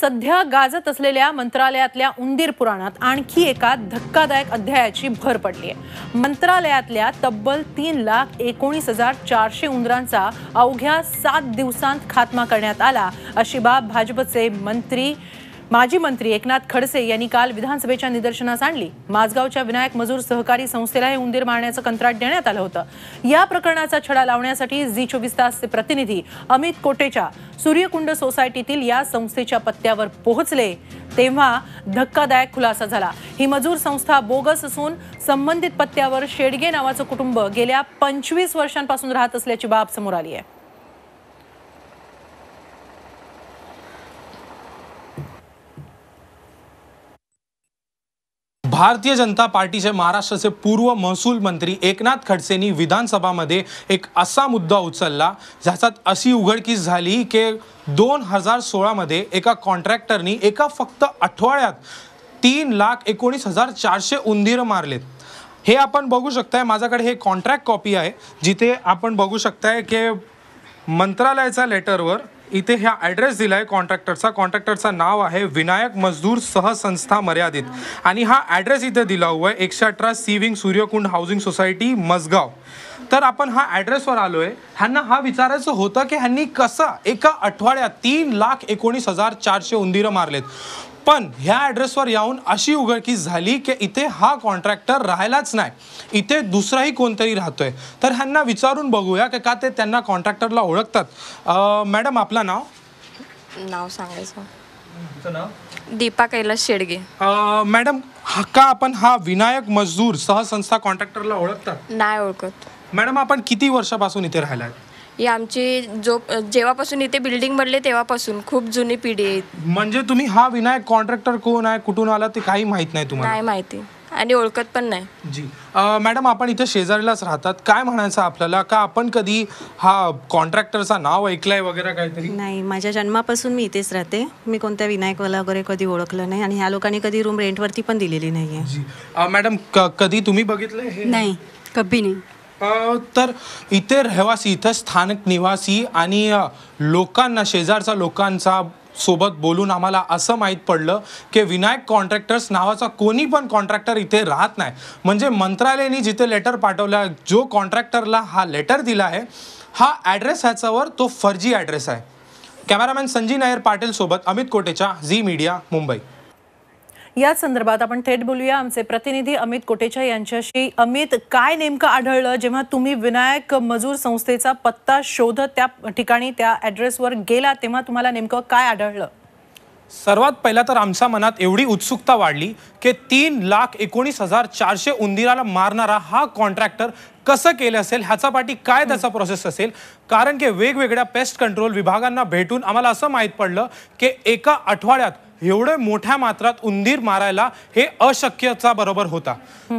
सध्या गाजत असलेल्या मंत्रालयातल्या उंदीर पुराणात आणखी एका धक्कादायक अध्यायाची भर पडली आहे मंत्रालयातल्या तब्बल तीन लाख एकोणीस हजार चारशे उंदरांचा अवघ्या सात दिवसांत खात्मा करण्यात आला अशी बाब भाजपचे मंत्री माजी मंत्री एकनाथ खडसे यांनी काल विधानसभेच्या निदर्शनास आणली माझगावच्या विनायक मजूर सहकारी संस्थेला हे उंदीर मारण्याचं कंत्राट देण्यात आलं होतं या प्रकरणाचा छडा लावण्यासाठी झी चोवीस तासचे प्रतिनिधी अमित कोटेच्या सूर्यकुंड सोसायटीतील या संस्थेच्या पत्त्यावर पोहोचले तेव्हा धक्कादायक खुलासा झाला ही मजूर संस्था बोगस असून संबंधित पत्त्यावर शेडगे नावाचं कुटुंब गेल्या पंचवीस वर्षांपासून राहत असल्याची बाब समोर आली आहे भारतीय जनता पार्टीचे महाराष्ट्राचे पूर्व महसूल मंत्री एकनाथ खडसेंनी विधानसभामध्ये एक असा मुद्दा उचलला ज्याच्यात अशी उघडकीस झाली की दोन हजार सोळामध्ये एका कॉन्ट्रॅक्टरनी एका फक्त आठवड्यात तीन लाख एकोणीस हजार चारशे उंदीर मारलेत हे आपण बघू शकताय माझ्याकडे हे कॉन्ट्रॅक्ट कॉपी आहे जिथे आपण बघू शकताय की मंत्रालयाच्या लेटरवर इथे ह्या ॲड्रेस दिला आहे कॉन्ट्रॅक्टरचा कॉन्ट्रॅक्टरचं नाव आहे विनायक मजदूर सहसंस्था मर्यादित आणि हा ॲड्रेस इथे दिला हुआ आहे एकशे अठरा C wing Suryakund housing society Mazgaon तर आपण हा ॲड्रेसवर आलो आहे ह्यांना हा विचारायचं होतं की ह्यांनी कसं एका आठवड्यात तीन लाख एकोणीस हजार चारशे उंदीरं मारलेत पण ह्या ॲड्रेसवर याहून अशी उघडकीस झाली की इथे हा कॉन्ट्रॅक्टर राहायलाच नाही इथे दुसराही कोणतरी राहतोय तर ह्यांना विचारून बघूया की का ते त्यांना कॉन्ट्रॅक्टरला ओळखतात मॅडम आपलं नाव नाव सांगायचं दीपा कैलास शेडगे मॅडम का आपण हा विनायक मजदूर सहसंस्था कॉन्ट्रॅक्टरला ओळखतात नाही ओळखत मॅडम आपण किती वर्षापासून इथे राहिलाय ही आमची जो जेव्हापासून इथे बिल्डिंग बनले तेव्हापासून खूप जुनी पिढी आहे म्हणजे तुम्ही हा विनायक कॉन्ट्रॅक्टर कोण आहे कुठून आला ते काही माहित नाही तुम्हाला काय माहिती आणि ओळखत पण नाही जी मॅडम आपण इथे शेजारीलाच राहतात काय म्हणायचं आपल्याला का आपण कधी हा कॉन्ट्रॅक्टरचा नाव ऐकलंय वगैरे काहीतरी नाही माझ्या जन्मापासून मी इथेच राहते मी कोणत्या विनायकवाला वगैरे कधी ओळखलं नाही आणि ह्या लोकांनी कधी रूम रेंटवरती पण दिलेली नाहीये मॅडम कधी तुम्ही बघितलं नाही कभी नाही तर इथे रहिवासी इथं स्थानिक निवासी आणि लोकांना शेजारचा लोकांचा सोबत बोलून आम्हाला असं माहीत पडलं की विनायक कॉन्ट्रॅक्टर्स नावाचा कोणी पण कॉन्ट्रॅक्टर इथे राहत नाही म्हणजे मंत्रालयाने जिथे लेटर पाठवला जो कॉन्ट्रॅक्टरला हा लेटर दिला आहे हा ॲड्रेस ह्याच्यावर तो फर्जी ॲड्रेस आहे कॅमेरामॅन संजीव नायर पाटील सोबत अमित कोटेचा झी मीडिया मुंबई या संदर्भात आपण थेट बोलूया आमचे प्रतिनिधी अमित कोटेचा यांच्याशी अमित काय नेमकं आढळलं जेव्हा तुम्ही विनायक मजूर संस्थेचा पत्ता शोध त्या ठिकाणी त्या ॲड्रेसवर गेला तेव्हा तुम्हाला नेमकं काय आढळलं सर्वात पहिला तर आमच्या मनात एवढी उत्सुकता वाढली की तीन लाख एकोणीस हजार चारशे उंदिराला मारणारा हा कॉन्ट्रॅक्टर कसं केलं असेल ह्याचा पाठी काय त्याचा प्रोसेस असेल कारण की वेगवेगळ्या पेस्ट कंट्रोल विभागांना भेटून आम्हाला असं माहीत पडलं की एका आठवड्यात एवढे मोठ्या मात्रात उंदीर मारायला हे अशक्यचा बरोबर होता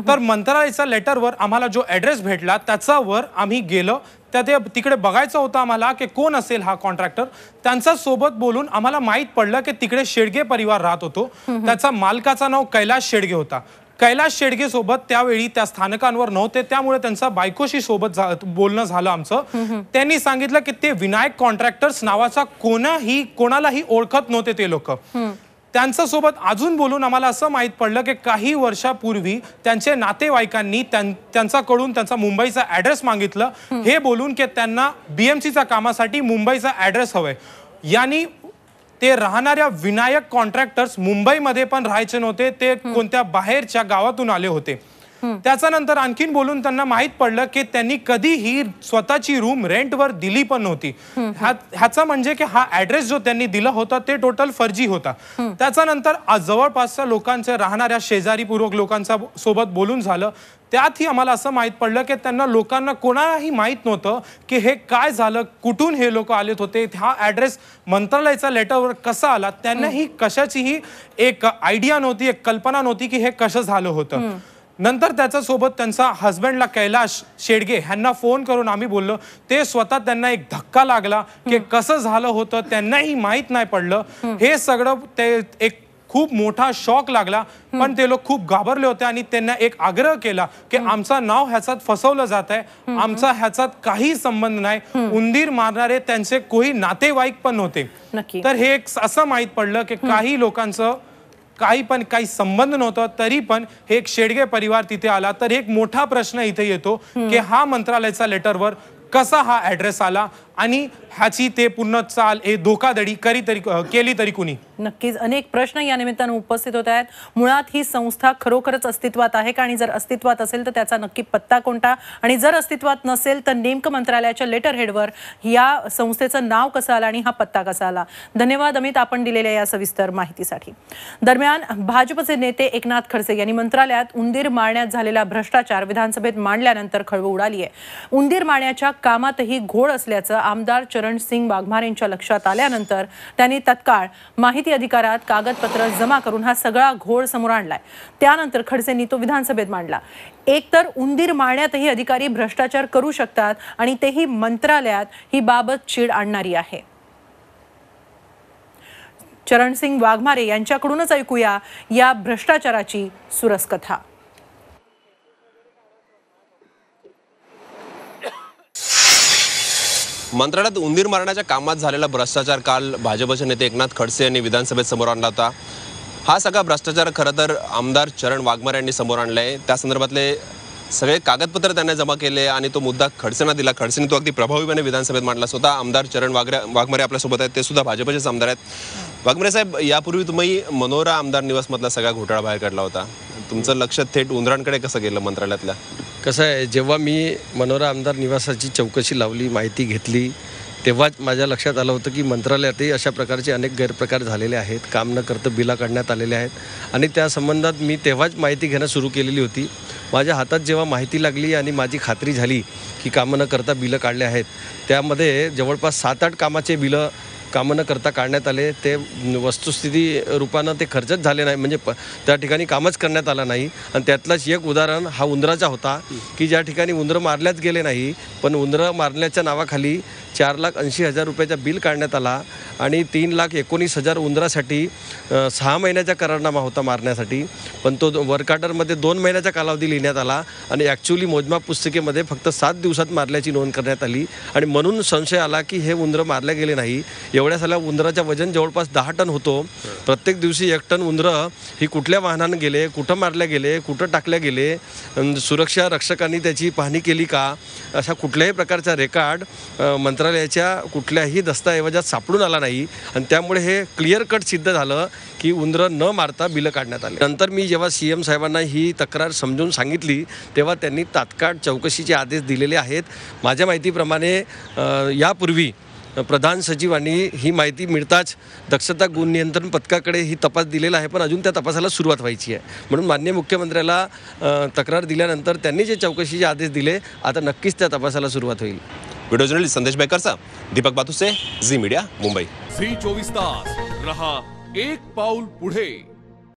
तर मंत्रालयाच्या लेटरवर आम्हाला जो ऍड्रेस भेटला त्याच्यावर आम्ही गेलो त्या ते तिकडे बघायचं होतं आम्हाला की कोण असेल हा कॉन्ट्रॅक्टर त्यांचा सोबत बोलून आम्हाला माहीत पडलं की तिकडे शेडगे परिवार राहत होतो त्याचा मालकाचा नाव कैलास शेडगे होता कैलास शेडगे सोबत त्यावेळी त्या स्थानकांवर नव्हते त्यामुळे त्यांचा बायकोशी सोबत बोलणं झालं आमचं त्यांनी सांगितलं की ते विनायक कॉन्ट्रॅक्टर्स नावाचा कोणाही कोणालाही ओळखत नव्हते ते लोक त्यांच्यासोबत अजून बोलून आम्हाला असं माहीत पडलं की काही वर्षापूर्वी त्यांचे नातेवाईकांनी त्यांच्याकडून त्यांचा मुंबईचा ॲड्रेस मागितलं हे बोलून की त्यांना बी एम कामासाठी मुंबईचा ॲड्रेस हवंय यांनी ते राहणाऱ्या विनायक कॉन्ट्रॅक्टर्स मुंबईमध्ये पण राहायचे नव्हते ते कोणत्या बाहेरच्या गावातून आले होते त्याच्यानंतर आणखीन बोलून त्यांना माहीत पडलं की त्यांनी कधीही स्वतःची रूम रेंटवर दिली पण नव्हती ह्याचा म्हणजे की हा ऍड्रेस जो त्यांनी दिला होता ते टोटल फर्जी होता त्याच्यानंतर जवळपासच्या लोकांच्या राहणाऱ्या शेजारीपूर्वक लोकांच्या सोबत बोलून झालं त्यातही आम्हाला असं माहीत पडलं की त्यांना लोकांना कोणालाही माहीत नव्हतं की हे काय झालं कुठून हे लोक आले होते हा ऍड्रेस मंत्रालयाचा लेटरवर कसा आला त्यांनाही कशाचीही एक आयडिया नव्हती एक कल्पना नव्हती की हे कसं झालं होतं नंतर सोबत त्यांचा हस्बंडला कैलाश शेडगे ह्यांना फोन करून आम्ही बोललो ते स्वतः त्यांना एक धक्का लागला की कसं झालं होतं त्यांनाही माहीत नाही पडलं हे सगळं ते एक खूप मोठा शॉक लागला पण ते लोक खूप घाबरले होते आणि त्यांना एक आग्रह केला की के आमचं नाव ह्याच्यात फसवलं जात आहे आमचा ह्याच्यात काही संबंध नाही उंदीर मारणारे त्यांचे कोही नातेवाईक पण होते तर हे एक असं माहीत पडलं की काही लोकांचं काही पण काही संबंध नव्हता तरी पण हे एक शेडगे परिवार तिथे आला तर एक मोठा प्रश्न इथे येतो की हा मंत्रालयाचा लेटरवर कसा हा ॲड्रेस आला आणि ह्याची ते पुन्हा चाल हे धोकाधडी करी तरी केली तरी कुणी नक्कीच अनेक प्रश्न या निमित्तानं उपस्थित होत आहेत मुळात ही संस्था खरोखरच अस्तित्वात आहे का आणि जर अस्तित्वात असेल तर त्याचा नक्की पत्ता कोणता आणि जर अस्तित्वात नसेल तर नेमकं मंत्रालयाच्या लेटर हेडवर या संस्थेचं नाव कसं आलं आणि हा पत्ता कसा आला धन्यवाद अमित आपण दिलेल्या या सविस्तर माहितीसाठी दरम्यान भाजपचे नेते एकनाथ खडसे यांनी मंत्रालयात उंदीर मारण्यात झालेला भ्रष्टाचार विधानसभेत मांडल्यानंतर खळबळ उडाली आहे उंदीर मारण्याच्या कामातही घोळ असल्याचं आमदार चरण सिंग वाघमार यांच्या लक्षात आल्यानंतर त्यांनी तत्काळ माहिती अधिकारात कागदपत्र जमा करून हा सगळा घोळ समोर आणलाय त्यानंतर खडसेंनी तो विधानसभेत मांडला एकतर उंदीर मारण्यातही अधिकारी भ्रष्टाचार करू शकतात आणि तेही मंत्रालयात ही बाबत चीड आणणारी आहे चरणसिंग वाघमारे यांच्याकडूनच ऐकूया या भ्रष्टाचाराची सुरस कथा मंत्रालयात उंदीर मारण्याच्या कामात झालेला भ्रष्टाचार काल भाजपचे नेते एकनाथ खडसे यांनी विधानसभेत समोर आणला होता हा सगळा भ्रष्टाचार खरं तर आमदार चरण वाघमारे यांनी समोर आणला आहे त्या संदर्भातले सगळे कागदपत्र त्यांना जमा केले आणि तो मुद्दा खडसेना दिला खडसेने तो अगदी प्रभावीपणे विधानसभेत मांडला स्वतः आमदार चरण वाघरे वाघमारे आपल्यासोबत आहेत ते सुद्धा भाजपचेच आमदार आहेत वाघमारे साहेब यापूर्वी तुम्ही मनोरा आमदार निवासमधला सगळा घोटाळा बाहेर काढला होता तुमचं लक्ष थेट उंदरांकडे कसं गेलं मंत्रालयातल्या कसं आहे जेव्हा मी मनोरा आमदार निवासाची चौकशी लावली माहिती घेतली तेव्हाच माझ्या लक्षात आलं होतं की मंत्रालयातही अशा प्रकारचे अनेक गैरप्रकार झालेले आहेत काम न करतं बिला काढण्यात आलेले आहेत आणि त्या संबंधात मी तेव्हाच माहिती घेणं सुरू केलेली होती माझ्या हातात जेव्हा माहिती लागली आणि माझी खात्री झाली की कामं न करता बिलं काढले आहेत त्यामध्ये जवळपास सात आठ कामाचे बिलं काम न करता काढण्यात आले ते वस्तुस्थिती रूपानं ते खर्चच झाले नाही म्हणजे प त्या ठिकाणी कामच करण्यात आलं नाही आणि त्यातलाच एक उदाहरण हा उंदराचा होता की ज्या ठिकाणी उंदरं मारल्याच गेले नाही पण उंदरं मारण्याच्या नावाखाली चार लाख ऐंशी हजार रुपयाचा बिल काढण्यात आला आणि तीन लाख एकोणीस हजार उंदरासाठी सहा महिन्याचा करारनामा होता मारण्यासाठी पण तो वर्काटरमध्ये दोन महिन्याचा कालावधी लिहिण्यात आला आणि ॲक्च्युली मोजमाप पुस्तिकेमध्ये फक्त सात दिवसात मारल्याची नोंद करण्यात आली आणि म्हणून संशय आला की हे उंदरं मारले गेले नाही एवढ्या साल्या उंदराच्या वजन जवळपास दहा टन होतो प्रत्येक दिवशी एक टन उंदरं ही कुठल्या वाहनानं गेले कुठं मारल्या गेले कुठं टाकल्या गेले सुरक्षा रक्षकांनी त्याची पाहणी केली का अशा कुठल्याही प्रकारचा रेकॉर्ड मंत्रालयाच्या कुठल्याही दस्ताऐवजात सापडून आला नाही आणि त्यामुळे हे क्लिअर कट सिद्ध झालं की उंदरं न मारता बिलं काढण्यात आली नंतर मी जेव्हा सी एम साहेबांना ही तक्रार समजून सांगितली तेव्हा त्यांनी तात्काळ चौकशीचे आदेश दिलेले आहेत माझ्या माहितीप्रमाणे यापूर्वी प्रधान सचिवांनी ही माहिती मिळताच दक्षता गुण नियंत्रण पथकाकडे ही तपास दिलेला आहे पण अजून त्या तपासाला सुरुवात व्हायची आहे म्हणून मान्य मुख्यमंत्र्याला तक्रार दिल्यानंतर त्यांनी जे चौकशीचे आदेश दिले आता नक्कीच त्या तपासाला सुरुवात होईल व्हिडिओ जर्नलिस्ट संदेश बेकरचा दीपक बातुसे झी मीडिया मुंबई झी चोवीस तास रहा एक पाऊल पुढे